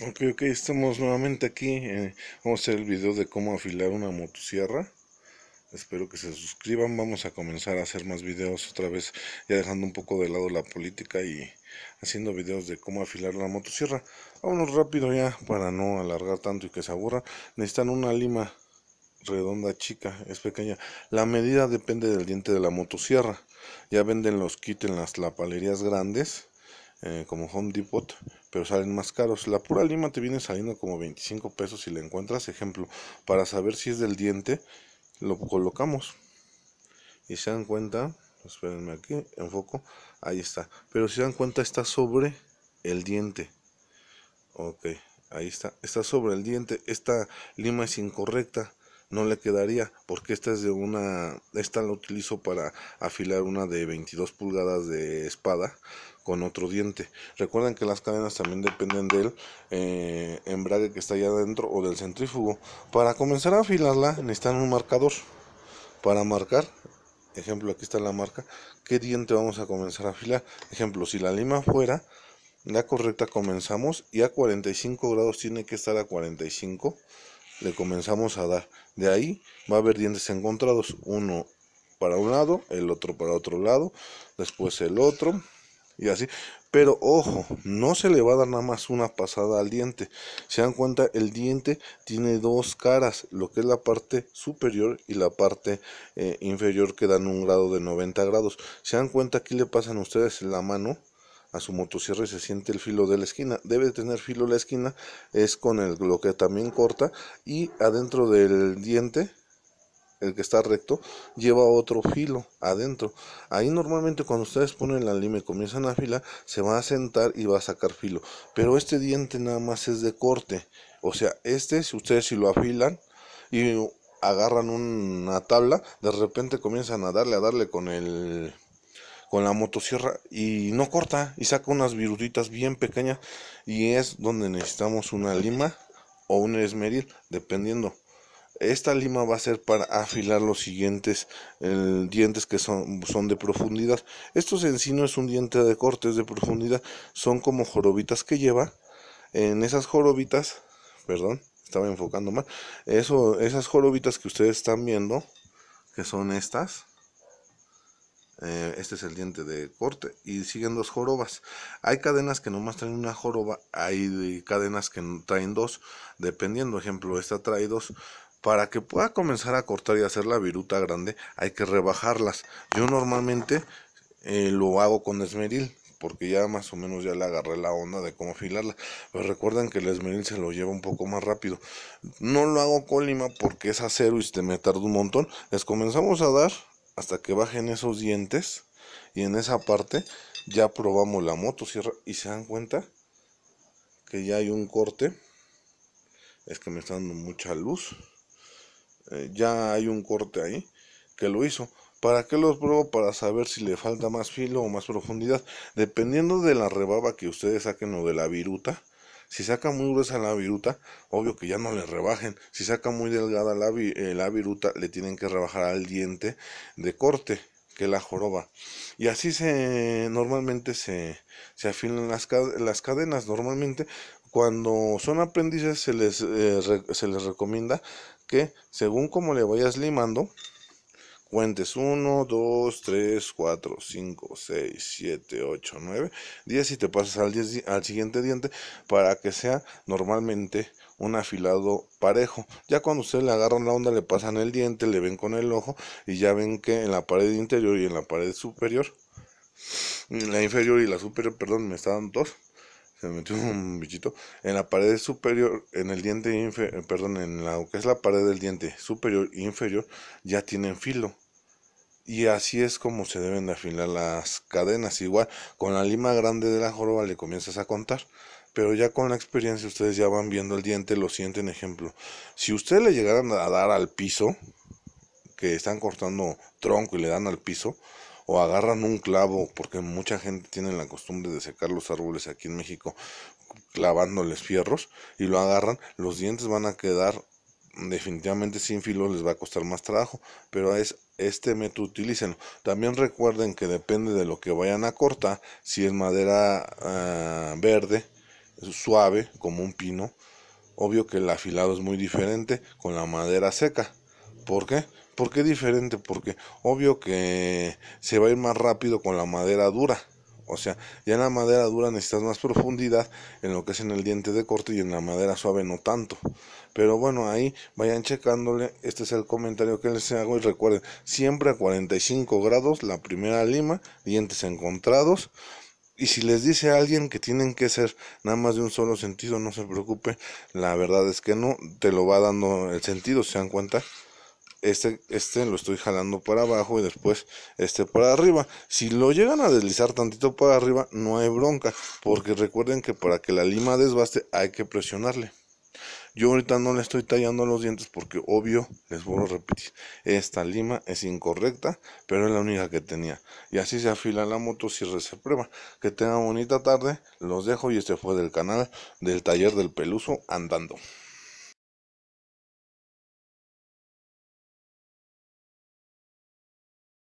Ok, ok, estamos nuevamente aquí. Eh, vamos a hacer el video de cómo afilar una motosierra. Espero que se suscriban. Vamos a comenzar a hacer más videos otra vez, ya dejando un poco de lado la política y haciendo videos de cómo afilar la motosierra. Vámonos rápido ya para no alargar tanto y que se aburra. Necesitan una lima redonda chica, es pequeña. La medida depende del diente de la motosierra. Ya venden los kits en las lapalerías grandes eh, como Home Depot, pero salen más caros. La pura lima te viene saliendo como 25 pesos si la encuentras. Ejemplo, para saber si es del diente, lo colocamos. Y se dan cuenta, espérenme aquí, enfoco, ahí está. Pero si se dan cuenta, está sobre el diente. Ok, ahí está, está sobre el diente. Esta lima es incorrecta no le quedaría porque esta es de una esta la utilizo para afilar una de 22 pulgadas de espada con otro diente recuerden que las cadenas también dependen del eh, embrague que está allá adentro o del centrífugo para comenzar a afilarla necesitan un marcador para marcar ejemplo aquí está la marca qué diente vamos a comenzar a afilar ejemplo si la lima fuera la correcta comenzamos y a 45 grados tiene que estar a 45 le comenzamos a dar. De ahí va a haber dientes encontrados, uno para un lado, el otro para otro lado, después el otro y así. Pero ojo, no se le va a dar nada más una pasada al diente. Se dan cuenta, el diente tiene dos caras, lo que es la parte superior y la parte eh, inferior que dan un grado de 90 grados. Se dan cuenta, aquí le pasan ustedes la mano a su motosierra y se siente el filo de la esquina. Debe tener filo la esquina, es con el, lo que también corta y adentro del diente el que está recto, lleva otro filo adentro. Ahí normalmente cuando ustedes ponen la lima y comienzan a afilar, se va a sentar y va a sacar filo. Pero este diente nada más es de corte. O sea, este, si ustedes si lo afilan y agarran una tabla, de repente comienzan a darle, a darle con el con la motosierra y no corta y saca unas viruditas bien pequeñas y es donde necesitamos una lima o un esmeril dependiendo esta lima va a ser para afilar los siguientes dientes que son, son de profundidad estos en sí no es un diente de corte es de profundidad son como jorobitas que lleva en esas jorobitas perdón estaba enfocando mal eso esas jorobitas que ustedes están viendo que son estas eh, este es el diente de corte. Y siguen dos jorobas. Hay cadenas que nomás traen una joroba. Hay cadenas que traen dos. Dependiendo, ejemplo, esta trae dos. Para que pueda comenzar a cortar y hacer la viruta grande, hay que rebajarlas. Yo normalmente eh, lo hago con esmeril porque ya más o menos ya le agarré la onda de cómo afilarla. Pero pues recuerden que el esmeril se lo lleva un poco más rápido. No lo hago con lima porque es acero y se me tarda un montón. Les comenzamos a dar hasta que bajen esos dientes y en esa parte ya probamos la motosierra y se dan cuenta que ya hay un corte es que me está dando mucha luz eh, ya hay un corte ahí que lo hizo para que los pruebo para saber si le falta más filo o más profundidad dependiendo de la rebaba que ustedes saquen o de la viruta si saca muy gruesa la viruta, obvio que ya no le rebajen. Si saca muy delgada la, eh, la viruta, le tienen que rebajar al diente de corte que la joroba. Y así se normalmente se, se afilan las, cadenas. Normalmente cuando son aprendices se les, eh, se les recomienda que según como le vayas limando, Cuentes 1, 2, 3, 4, 5, 6, 7, 8, 9, 10 y te pasas al, 10 al siguiente diente para que sea normalmente un afilado parejo. Ya cuando ustedes le agarran la onda, le pasan el diente, le ven con el ojo y ya ven que en la pared interior y en la pared superior, la inferior y la superior, perdón, me está dando dos se metió un bichito en la pared superior, en el diente inferior, eh, perdón, en la que es la pared del diente superior e inferior, ya tienen filo. Y así es como se deben afilar las cadenas. Igual, con la lima grande de la joroba le comienzas a contar. Pero ya con la experiencia ustedes ya van viendo el diente, lo sienten ejemplo. Si ustedes le llegaran a dar al piso, que están cortando tronco y le dan al piso, o agarran un clavo, porque mucha gente tiene la costumbre de secar los árboles aquí en México clavándoles fierros y lo agarran, los dientes van a quedar definitivamente sin filo les va a costar más trabajo, pero es este método utilícenlo. También recuerden que depende de lo que vayan a cortar, si es madera ah, verde, suave, como un pino, obvio que el afilado es muy diferente con la madera seca. ¿Por qué? ¿Por qué diferente? Porque obvio que se va a ir más rápido con la madera dura. O sea, ya en la madera dura necesitas más profundidad en lo que es en el diente de corte y en la madera suave no tanto. Pero bueno, ahí vayan checándole. Este es el comentario que les hago y recuerden, siempre a 45 grados la primera lima, dientes encontrados. Y si les dice a alguien que tienen que ser nada más de un solo sentido, no se preocupe. La verdad es que no, te lo va dando el sentido, se dan cuenta. Este, este, lo estoy jalando para abajo y después este para arriba. Si lo llegan a deslizar tantito para arriba, no hay bronca, porque recuerden que para que la lima desbaste hay que presionarle. Yo ahorita no le estoy tallando los dientes porque obvio, les vuelvo a repetir, esta lima es incorrecta, pero es la única que tenía. Y así se afila la moto si se prueba. Que tengan bonita tarde, los dejo y este fue del canal del taller del peluso andando.